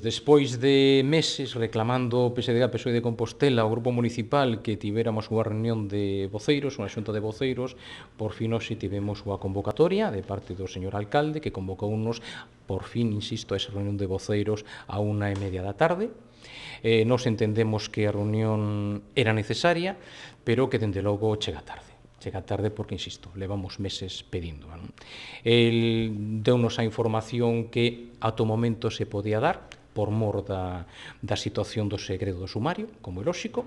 Despois de meses reclamando o PSDG, PSOE de Compostela o Grupo Municipal que tivéramos unha reunión de voceiros, unha xunta de voceiros, por fin hoxe tivemos unha convocatoria de parte do señor alcalde que convocou unos, por fin, insisto, a esa reunión de voceiros a unha e media da tarde. Eh, nos entendemos que a reunión era necesaria, pero que, dende logo, chega tarde chega tarde porque, insisto, levamos meses pedindo. Non? El deu-nos a información que ato momento se podía dar, por mor da, da situación do segredo do sumario, como é lóxico,